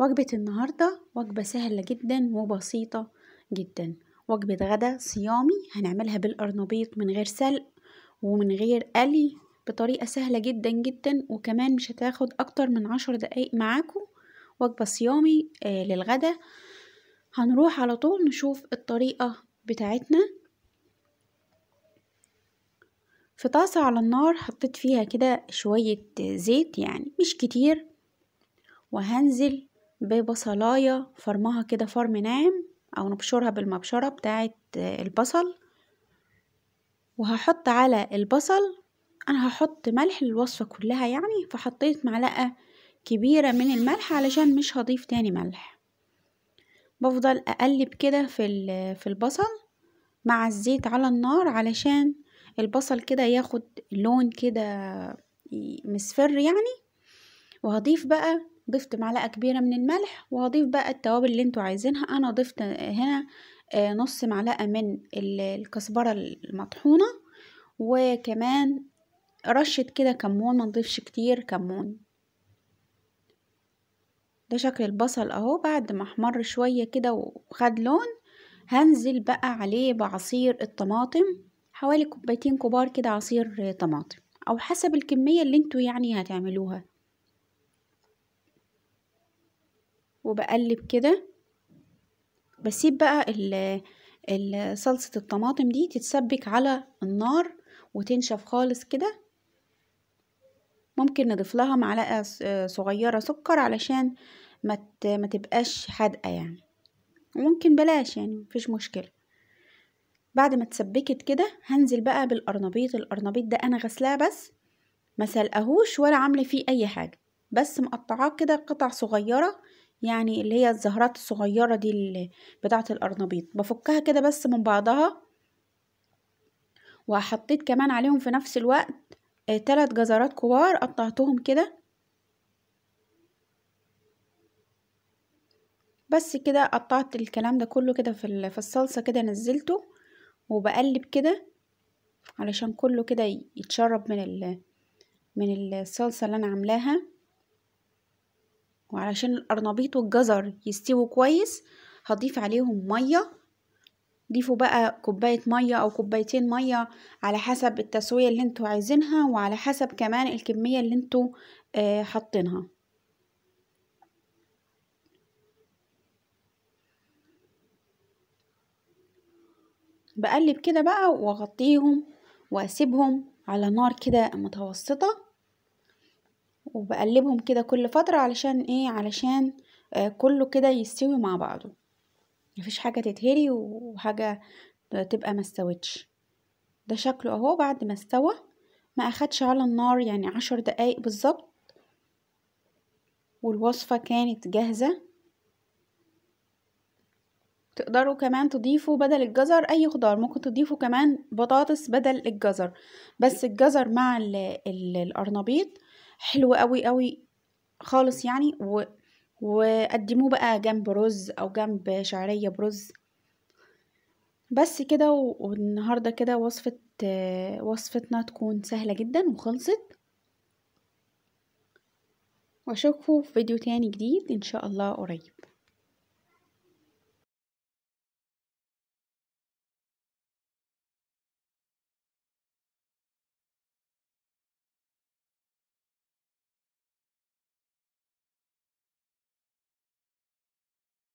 وجبة النهاردة وجبة سهلة جدا وبسيطة جدا وجبة غدا صيامي هنعملها بالأرنبيط من غير سلق ومن غير قلي بطريقة سهلة جدا جدا وكمان مش هتاخد أكتر من عشر دقايق معاكم وجبة صيامي آه للغدا هنروح على طول نشوف الطريقة بتاعتنا في طاسة على النار حطيت فيها كده شوية زيت يعني مش كتير وهنزل ببصلاية فرمها كده فرم ناعم أو نبشرها بالمبشرة بتاعة البصل وهحط على البصل أنا هحط ملح للوصفة كلها يعني فحطيت معلقة كبيرة من الملح علشان مش هضيف تاني ملح بفضل أقلب كده في, في البصل مع الزيت على النار علشان البصل كده ياخد لون كده مصفر يعني وهضيف بقى ضفت معلقة كبيرة من الملح وهضيف بقى التوابل اللي انتوا عايزينها انا ضفت هنا آه، نص معلقة من الكزبرة المطحونة وكمان رشة كده كمون ما نضيفش كتير كمون ده شكل البصل اهو بعد ما احمر شوية كده وخد لون هنزل بقى عليه بعصير الطماطم حوالي كوبايتين كبار كده عصير طماطم او حسب الكمية اللي انتوا يعني هتعملوها وبقلب كده بسيب بقى صلصة الطماطم دي تتسبك على النار وتنشف خالص كده ممكن نضيف لها معلقة صغيرة سكر علشان ما تبقاش حادقة يعني وممكن بلاش يعني مفيش مشكلة بعد ما تسبكت كده هنزل بقى بالقرنبيط القرنبيط ده انا غسلاه بس ما سلقهوش ولا عامله فيه اي حاجه بس مقطعاه كده قطع صغيره يعني اللي هي الزهرات الصغيرة دي بتاعة الأرنبيط بفكها كده بس من بعضها وحطيت كمان عليهم في نفس الوقت آه، تلات جزرات كبار قطعتهم كده بس كده قطعت الكلام ده كله كده في الصلصة كده نزلته وبقلب كده علشان كله كده يتشرب من من الصلصة اللي انا عاملاها وعلشان القرنبيط والجزر يستووا كويس هضيف عليهم ميه ضيفوا بقى كوباية مية أو كوبايتين مية على حسب التسوية اللي انتوا عايزينها وعلى حسب كمان الكمية اللي انتوا آه، حاطينها بقلب كده بقى واغطيهم واسيبهم على نار كده متوسطه وبقلبهم كده كل فترة علشان ايه علشان آه كله كده يستوي مع بعضه مفيش حاجة تتهري وحاجة تبقى ما استوتش ده شكله اهو بعد ما استوى ما اخدش على النار يعني عشر دقايق بالظبط والوصفة كانت جاهزة تقدروا كمان تضيفوا بدل الجزر اي خضار ممكن تضيفوا كمان بطاطس بدل الجزر بس الجزر مع ال الارنبيط حلو قوي قوي خالص يعني و... وقدموه بقى جنب رز او جنب شعريه برز بس كده والنهارده كده وصفه وصفتنا تكون سهله جدا وخلصت واشوفكم في فيديو تاني جديد ان شاء الله قريب